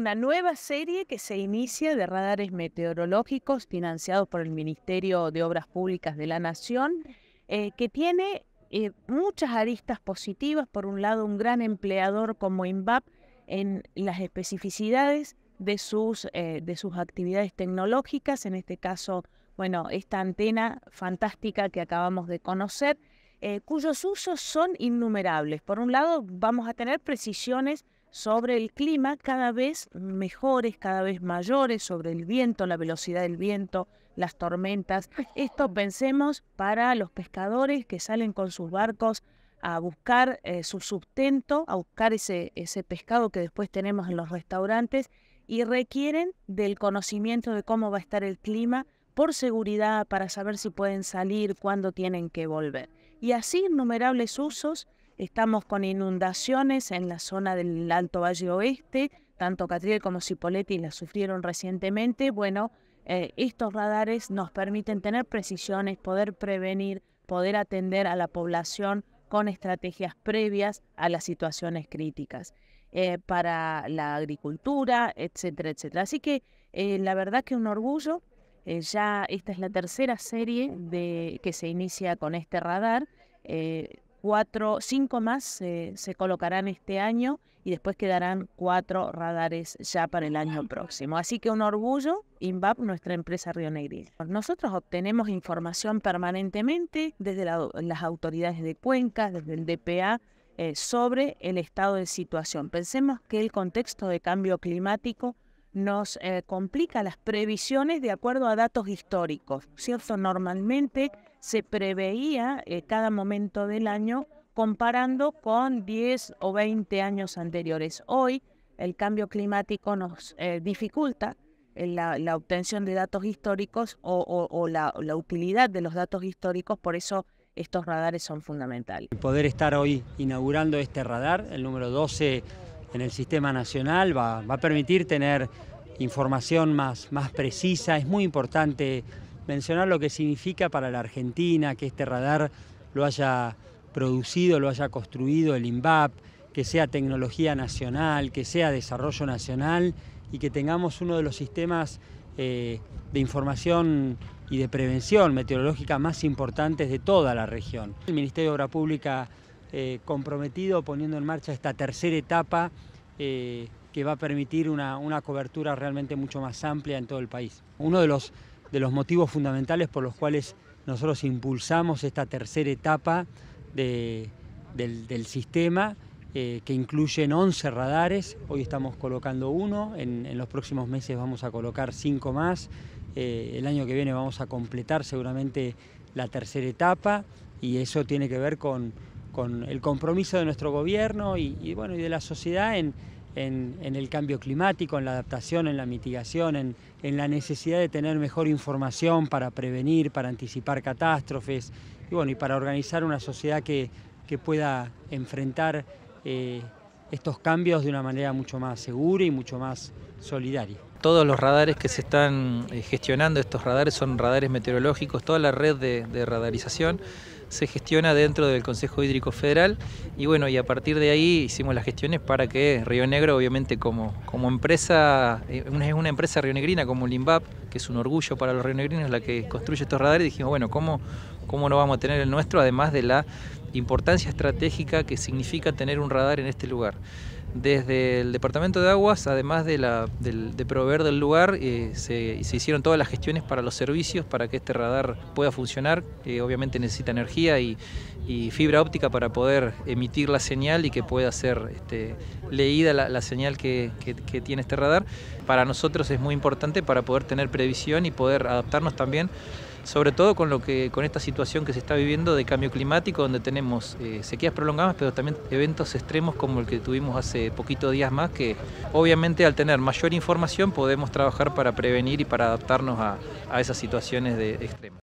Una nueva serie que se inicia de radares meteorológicos financiados por el Ministerio de Obras Públicas de la Nación, eh, que tiene eh, muchas aristas positivas. Por un lado, un gran empleador como INVAP en las especificidades de sus, eh, de sus actividades tecnológicas, en este caso, bueno, esta antena fantástica que acabamos de conocer, cuyos usos son innumerables. Por un lado, vamos a tener precisiones sobre el clima cada vez mejores, cada vez mayores, sobre el viento, la velocidad del viento, las tormentas. Esto pensemos para los pescadores que salen con sus barcos a buscar eh, su sustento, a buscar ese, ese pescado que después tenemos en los restaurantes y requieren del conocimiento de cómo va a estar el clima por seguridad, para saber si pueden salir, cuándo tienen que volver. Y así innumerables usos Estamos con inundaciones en la zona del Alto Valle Oeste, tanto Catriel como Cipoletti la sufrieron recientemente. Bueno, eh, estos radares nos permiten tener precisiones, poder prevenir, poder atender a la población con estrategias previas a las situaciones críticas eh, para la agricultura, etcétera, etcétera. Así que eh, la verdad que un orgullo. ya esta es la tercera serie de, que se inicia con este radar cuatro, cinco más eh, se colocarán este año y después quedarán cuatro radares ya para el año próximo. Así que un orgullo, INVAP, nuestra empresa Río Negril. Nosotros obtenemos información permanentemente desde las autoridades de cuencas, desde el DPA, eh, sobre el estado de situación. Pensemos que el contexto de cambio climático nos eh, complica las previsiones de acuerdo a datos históricos, ¿cierto? Normalmente se preveía eh, cada momento del año comparando con 10 o 20 años anteriores. Hoy el cambio climático nos eh, dificulta la, la, obtención de datos históricos o, la, utilidad de los datos históricos, por eso estos radares son fundamentales. Poder estar hoy inaugurando este radar, el número 12 en el sistema nacional, va, a permitir tener información más, más precisa. Es muy importante mencionar lo que significa para la Argentina que este radar lo haya producido, lo haya construido el INVAP, que sea tecnología nacional, que sea desarrollo nacional y que tengamos uno de los sistemas eh, de información y de prevención meteorológica más importantes de toda la región. El Ministerio de Obra Pública eh, comprometido poniendo en marcha esta tercera etapa eh, que va a permitir una, cobertura realmente mucho más amplia en todo el país. Uno de los, de los motivos fundamentales por los cuales nosotros impulsamos esta tercera etapa del, sistema, eh, que incluyen 11 radares, hoy estamos colocando uno, en, los próximos meses vamos a colocar cinco más, el año que viene vamos a completar seguramente la tercera etapa y eso tiene que ver con con el compromiso de nuestro gobierno y, bueno, y de la sociedad en, el cambio climático, en la adaptación, en la mitigación, en, la necesidad de tener mejor información para prevenir, para anticipar catástrofes y, bueno, y para organizar una sociedad que, pueda enfrentar eh, estos cambios de una manera mucho más segura y mucho más solidaria. Todos los radares que se están eh, gestionando, estos radares son radares meteorológicos, toda la red de radarización se gestiona dentro del Consejo Hídrico Federal y bueno, y a partir de ahí hicimos las gestiones para que Río Negro, obviamente como, como empresa, eh, es una empresa rionegrina como Limbap, que es un orgullo para los rionegrinos la que construye estos radares, dijimos, bueno, cómo no vamos a tener el nuestro? Además de la importancia estratégica que significa tener un radar en este lugar. Desde el Departamento de Aguas, además de, proveer del lugar, eh, se, hicieron todas las gestiones para los servicios, para que este radar pueda funcionar. Eh, obviamente necesita energía y, fibra óptica para poder emitir la señal y que pueda ser este, leída la, señal que tiene este radar. Para nosotros es muy importante para poder tener previsión y poder adaptarnos también sobre todo con lo que con esta situación que se está viviendo de cambio climático, donde tenemos eh, sequías prolongadas, pero también eventos extremos como el que tuvimos hace poquitos días más, que obviamente al tener mayor información podemos trabajar para prevenir y para adaptarnos a, esas situaciones de extremas.